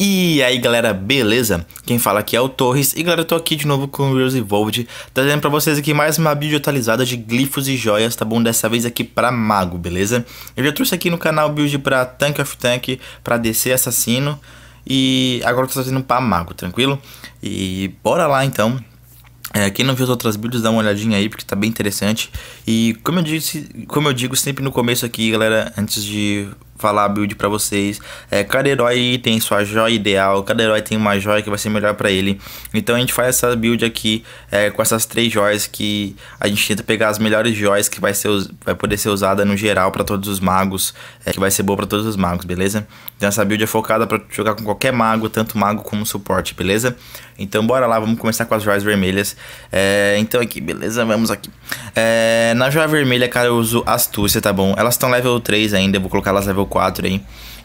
E aí galera, beleza? Quem fala aqui é o Torres e galera, eu tô aqui de novo com o Reels Evolved trazendo pra vocês aqui mais uma build atualizada de glifos e joias, tá bom? Dessa vez aqui pra mago, beleza? Eu já trouxe aqui no canal build pra Tank of Tank, pra DC Assassino e agora eu tô trazendo pra mago, tranquilo? E bora lá então é, quem não viu as outras builds, dá uma olhadinha aí, porque tá bem interessante. E como eu, disse, como eu digo sempre no começo aqui, galera, antes de falar a build para vocês. É, cada herói tem sua joia ideal, cada herói tem uma joia que vai ser melhor para ele. Então a gente faz essa build aqui é, com essas três joias que a gente tenta pegar as melhores joias que vai, ser, vai poder ser usada no geral para todos os magos, é, que vai ser boa para todos os magos, beleza? Então essa build é focada para jogar com qualquer mago, tanto mago como suporte, beleza? Então bora lá, vamos começar com as joias vermelhas. É, então aqui, beleza? Vamos aqui. É, na joia vermelha, cara, eu uso astúcia, tá bom? Elas estão level 3 ainda, eu vou colocar elas level 4 aí.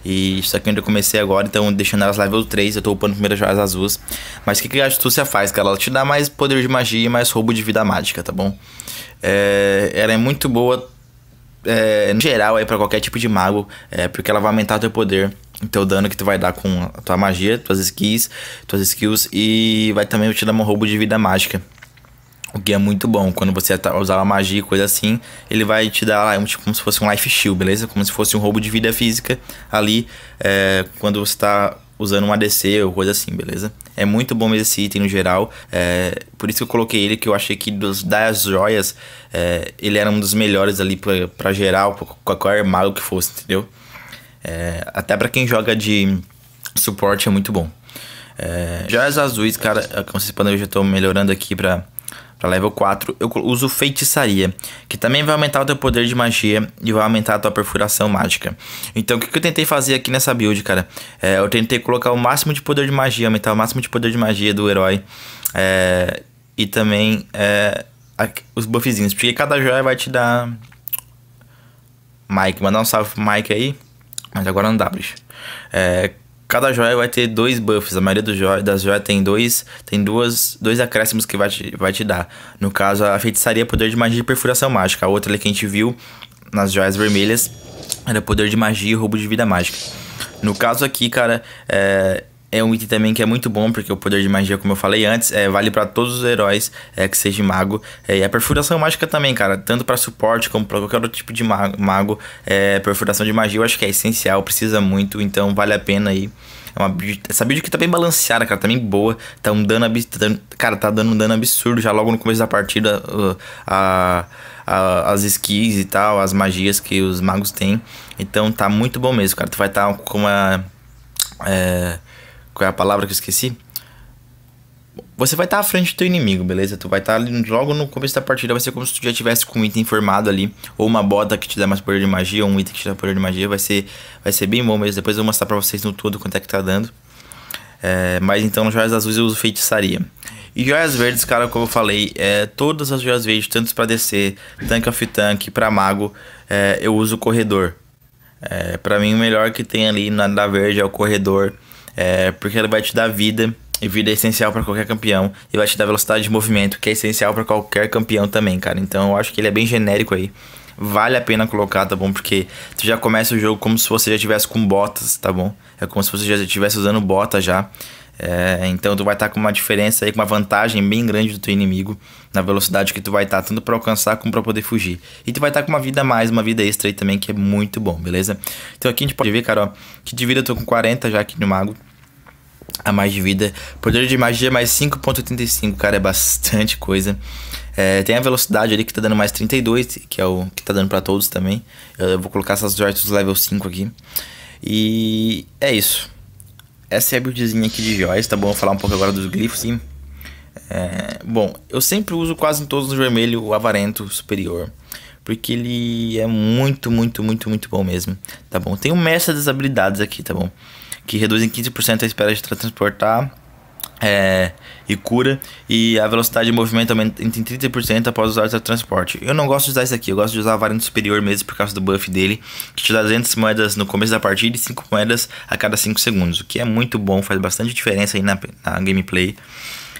E isso aqui é eu ainda comecei agora, então deixando elas level 3, eu tô upando primeiro as azuis. Mas o que, que a astúcia faz, cara? Ela te dá mais poder de magia e mais roubo de vida mágica, tá bom? É, ela é muito boa é, no geral aí para qualquer tipo de mago, é, porque ela vai aumentar teu poder, teu dano que tu vai dar com a tua magia, tuas skills, tuas skills e vai também te dar um roubo de vida mágica. O que é muito bom. Quando você tá, usar a magia, coisa assim, ele vai te dar um, tipo, como se fosse um life shield, beleza? Como se fosse um roubo de vida física ali é, quando você tá usando um adc ou coisa assim, beleza? É muito bom esse item no geral. É, por isso que eu coloquei ele, que eu achei que dos, das joias, é, ele era um dos melhores ali pra, pra geral, pra qualquer mago que fosse, entendeu? É, até para quem joga de suporte é muito bom. É, joias azuis, cara, é como vocês podem ver, eu já tô melhorando aqui pra para level 4, eu uso feitiçaria, que também vai aumentar o teu poder de magia e vai aumentar a tua perfuração mágica. Então, o que, que eu tentei fazer aqui nessa build, cara? É, eu tentei colocar o máximo de poder de magia, aumentar o máximo de poder de magia do herói. É, e também é, os buffzinhos, porque cada joia vai te dar... Mike, mandar um salve pro Mike aí. Mas agora não dá, bicho. É, Cada joia vai ter dois buffs. A maioria das joias tem dois, tem duas, dois acréscimos que vai te, vai te dar. No caso, a feitiçaria é poder de magia e perfuração mágica. A outra ali que a gente viu nas joias vermelhas era poder de magia e roubo de vida mágica. No caso aqui, cara, é, é um item também que é muito bom, porque o poder de magia, como eu falei antes, é, vale para todos os heróis é, que seja mago. É, e a perfuração mágica também, cara, tanto para suporte como para qualquer outro tipo de mago, mago é, perfuração de magia eu acho que é essencial, precisa muito, então vale a pena aí. É uma essa build que tá bem balanceada, cara, tá bem boa. Tá um dano absurdo. Tá cara, tá dando um dano absurdo já logo no começo da partida. Uh, a, as skis e tal, as magias que os magos têm. Então tá muito bom mesmo, cara. Tu vai estar tá com uma. É, qual é a palavra que eu esqueci? Você vai estar tá à frente do teu inimigo, beleza? Tu vai estar tá logo no começo da partida, vai ser como se tu já tivesse com um item formado ali, ou uma bota que te dá mais poder de magia, ou um item que te dá poder de magia, vai ser, vai ser bem bom mesmo. Depois eu vou mostrar pra vocês no todo quanto é que tá dando. É, mas então, joias azuis eu uso feitiçaria. E joias verdes, cara, como eu falei, é, todas as joias verdes, tanto para descer tank of tank, para mago, é, eu uso corredor. É, para mim, o melhor que tem ali na, na verde é o corredor é, porque ele vai te dar vida. E vida é essencial para qualquer campeão. E vai te dar velocidade de movimento, que é essencial para qualquer campeão também, cara. Então eu acho que ele é bem genérico aí. Vale a pena colocar, tá bom? Porque tu já começa o jogo como se você já tivesse com botas, tá bom? É como se você já estivesse usando botas já. É, então tu vai estar tá com uma diferença aí, com uma vantagem bem grande do teu inimigo na velocidade que tu vai estar, tá, tanto para alcançar como para poder fugir. E tu vai estar tá com uma vida a mais, uma vida extra aí também, que é muito bom, beleza? Então aqui a gente pode ver, cara, ó, que de vida eu tô com 40 já aqui no mago. A mais de vida. Poder de magia é mais 5.85, cara, é bastante coisa. É, tem a velocidade ali que tá dando mais 32, que é o que tá dando para todos também. Eu vou colocar essas joias dos level 5 aqui. E é isso essa é a buildzinha aqui de Joyce, tá bom? Vou falar um pouco agora dos glifos, sim. É, bom, eu sempre uso quase em todos os vermelho o avarento superior. Porque ele é muito, muito, muito, muito bom mesmo. Tá bom? Tem o mestre das habilidades aqui, tá bom? Que reduzem 15% a espera de transportar é, e cura, e a velocidade de movimento aumenta em 30% após usar o transporte. Eu não gosto de usar isso aqui, eu gosto de usar a variante superior mesmo por causa do buff dele, que te dá 200 moedas no começo da partida e 5 moedas a cada 5 segundos, o que é muito bom, faz bastante diferença aí na, na gameplay.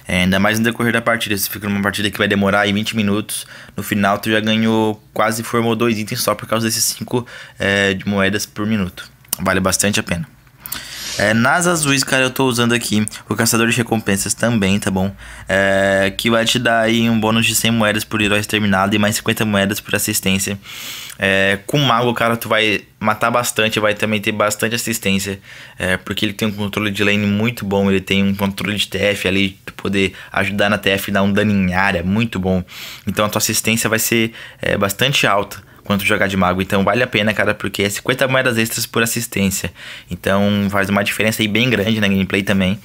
É, ainda mais no decorrer da partida. Se fica numa partida que vai demorar aí 20 minutos, no final tu já ganhou quase formou dois itens só por causa desses 5 é, de moedas por minuto. Vale bastante a pena. É, nas azuis, cara, eu tô usando aqui o Caçador de Recompensas também, tá bom? É, que vai te dar aí um bônus de 100 moedas por herói exterminado e mais 50 moedas por assistência. É, com Mago, cara, tu vai matar bastante, vai também ter bastante assistência, é, porque ele tem um controle de lane muito bom, ele tem um controle de TF ali, tu poder ajudar na TF e dar um dano em área muito bom. Então a tua assistência vai ser é, bastante alta quanto jogar de mago. Então vale a pena, cara, porque é 50 moedas extras por assistência. Então faz uma diferença aí bem grande na gameplay também.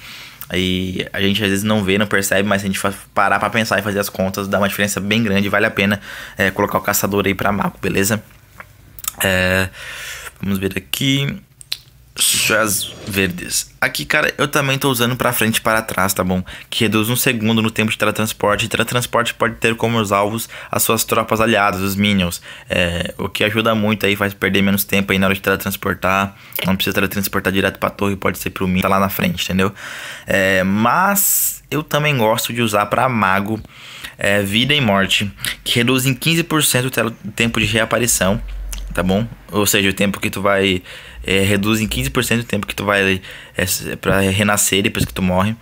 Aí a gente às vezes não vê, não percebe, mas se a gente parar pra pensar e fazer as contas, dá uma diferença bem grande. Vale a pena é, colocar o caçador aí pra mago, beleza? É, vamos ver aqui suas verdes. Aqui, cara, eu também tô usando para frente e para trás, tá bom? Que reduz um segundo no tempo de teletransporte. E teletransporte pode ter como os alvos as suas tropas aliadas, os minions. É, o que ajuda muito aí, faz perder menos tempo aí na hora de teletransportar. Não precisa teletransportar direto pra torre, pode ser pro minion, tá lá na frente, entendeu? É, mas eu também gosto de usar para mago é, vida e morte, que reduz em 15% o tempo de reaparição tá bom? Ou seja, o tempo que tu vai é, reduz em 15% o tempo que tu vai é, para renascer depois que tu morre.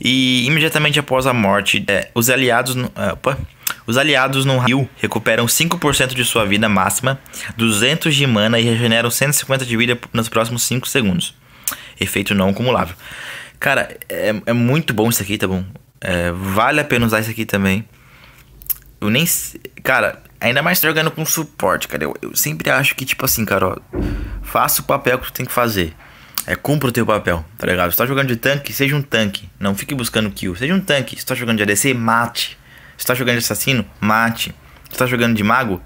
E imediatamente após a morte, é, os aliados, no, é, opa, os aliados no Rio recuperam 5% de sua vida máxima, 200 de mana e regeneram 150 de vida nos próximos 5 segundos. Efeito não acumulável. Cara, é, é muito bom isso aqui, tá bom? É, vale a pena usar isso aqui também. Eu nem. Cara, Ainda mais trocando com suporte, cara. Eu, eu, sempre acho que, tipo assim, cara, ó, faça o papel que tu tem que fazer. É, cumpra o teu papel, tá ligado? Se tá jogando de tanque, seja um tanque. Não fique buscando kill. Seja um tanque. Se tá jogando de ADC, mate. Se tá jogando de assassino, mate. Se tá jogando de mago,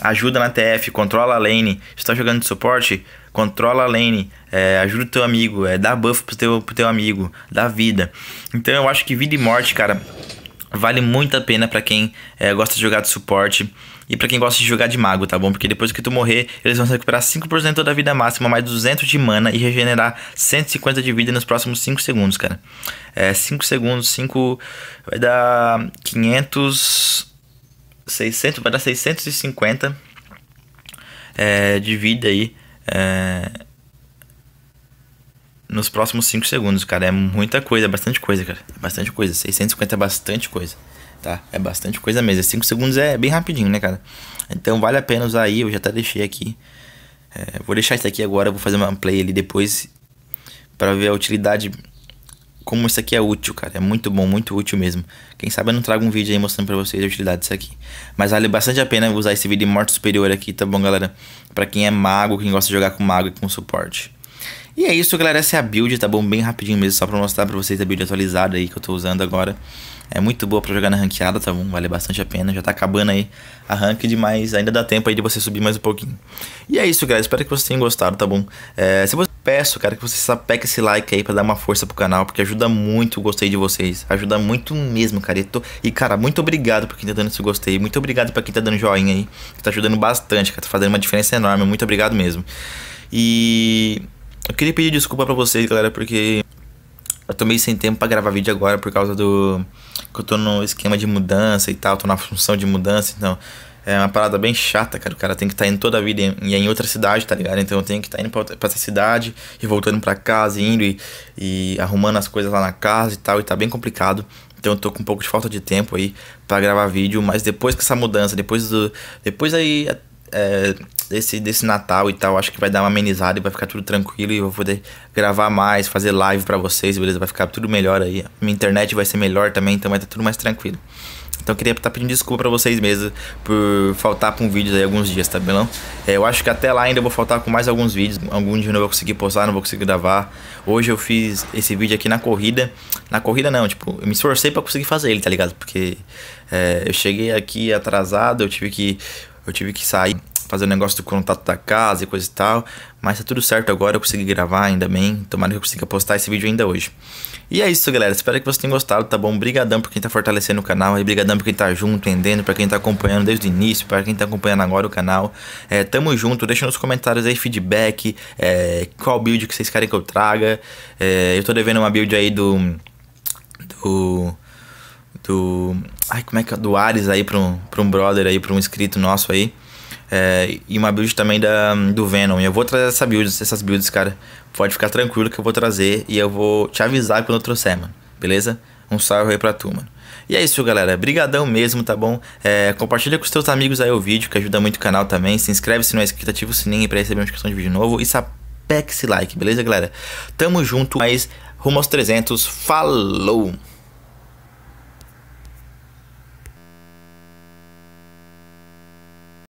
ajuda na TF, controla a lane. Se tá jogando de suporte, controla a lane. É, ajuda o teu amigo, é, dá buff pro teu, pro teu amigo, dá vida. Então eu acho que vida e morte, cara, vale muito a pena para quem é, gosta de jogar de suporte. E para quem gosta de jogar de mago, tá bom? Porque depois que tu morrer, eles vão recuperar 5% da vida máxima, mais 200 de mana e regenerar 150 de vida nos próximos 5 segundos, cara. É, 5 segundos, 5... Vai dar 500... 600... Vai dar 650 é, de vida aí. É, nos próximos 5 segundos, cara. É muita coisa, é bastante coisa, cara. bastante coisa. 650 é bastante coisa tá? É bastante coisa mesmo. 5 segundos é bem rapidinho, né, cara? Então vale a pena usar aí, eu já até deixei aqui. É, vou deixar isso aqui agora, vou fazer uma play ali depois para ver a utilidade. Como isso aqui é útil, cara. É muito bom, muito útil mesmo. Quem sabe eu não trago um vídeo aí mostrando pra vocês a utilidade disso aqui. Mas vale bastante a pena usar esse vídeo em morte superior aqui, tá bom, galera? Pra quem é mago, quem gosta de jogar com mago e com suporte. E é isso, galera. Essa é a build, tá bom? Bem rapidinho mesmo, só pra mostrar pra vocês a build atualizada aí que eu tô usando agora. É muito boa para jogar na ranqueada, tá bom? Vale bastante a pena. Já tá acabando aí a ranked, mas ainda dá tempo aí de você subir mais um pouquinho. E é isso, galera. Espero que vocês tenham gostado, tá bom? É, se você peço, cara, que você sapeca esse like aí para dar uma força pro canal, porque ajuda muito o gostei de vocês. Ajuda muito mesmo, cara. E, tô... e cara, muito obrigado por quem tá dando esse gostei. Muito obrigado para quem tá dando joinha aí. Que tá ajudando bastante, cara. Tá fazendo uma diferença enorme. Muito obrigado mesmo. E eu queria pedir desculpa para vocês, galera, porque eu tô meio sem tempo para gravar vídeo agora por causa do que eu tô no esquema de mudança e tal, tô na função de mudança, então é uma parada bem chata, cara. O cara tem que estar tá indo toda a vida e é em outra cidade, tá ligado? Então eu tenho que estar tá indo pra, pra essa cidade e voltando pra casa, indo e, e, arrumando as coisas lá na casa e tal, e tá bem complicado. Então eu tô com um pouco de falta de tempo aí para gravar vídeo, mas depois que essa mudança, depois do. Depois aí. É, é desse, desse Natal e tal, acho que vai dar uma amenizada e vai ficar tudo tranquilo e eu vou poder gravar mais, fazer live para vocês, beleza? Vai ficar tudo melhor aí. Minha internet vai ser melhor também, então vai estar tá tudo mais tranquilo. Então eu queria estar tá pedindo desculpa para vocês mesmo por faltar com um vídeos aí alguns dias, tá belão? É, eu acho que até lá ainda vou faltar com mais alguns vídeos. Algum dia eu não vou conseguir postar, não vou conseguir gravar. Hoje eu fiz esse vídeo aqui na corrida. Na corrida não, tipo, eu me esforcei para conseguir fazer ele, tá ligado? Porque é, eu cheguei aqui atrasado, eu tive que eu tive que sair fazer o um negócio do contato da casa e coisa e tal. Mas tá tudo certo agora, eu consegui gravar, ainda bem. Tomara que eu consiga postar esse vídeo ainda hoje. E é isso, galera. Espero que vocês tenham gostado, tá bom? obrigadão por quem tá fortalecendo o canal, e brigadão por quem tá junto, entendendo, pra quem tá acompanhando desde o início, pra quem tá acompanhando agora o canal. É, tamo junto, deixa nos comentários aí feedback, é, qual build que vocês querem que eu traga. É, eu tô devendo uma build aí do... do do. Ai, como é que é? Do Ares aí pra um, pra um brother aí, pra um inscrito nosso aí. É, e uma build também da, do Venom. E eu vou trazer essa build, essas builds, cara. Pode ficar tranquilo que eu vou trazer e eu vou te avisar quando eu trouxer, mano. Beleza? Um salve aí pra tu, mano. E é isso, galera. Brigadão mesmo, tá bom? É, compartilha com os teus amigos aí o vídeo, que ajuda muito o canal também. Se inscreve se não é inscrito, ativa o sininho pra receber notificação de vídeo novo. E sapeca esse like, beleza, galera? Tamo junto, mas rumo aos 300. Falou!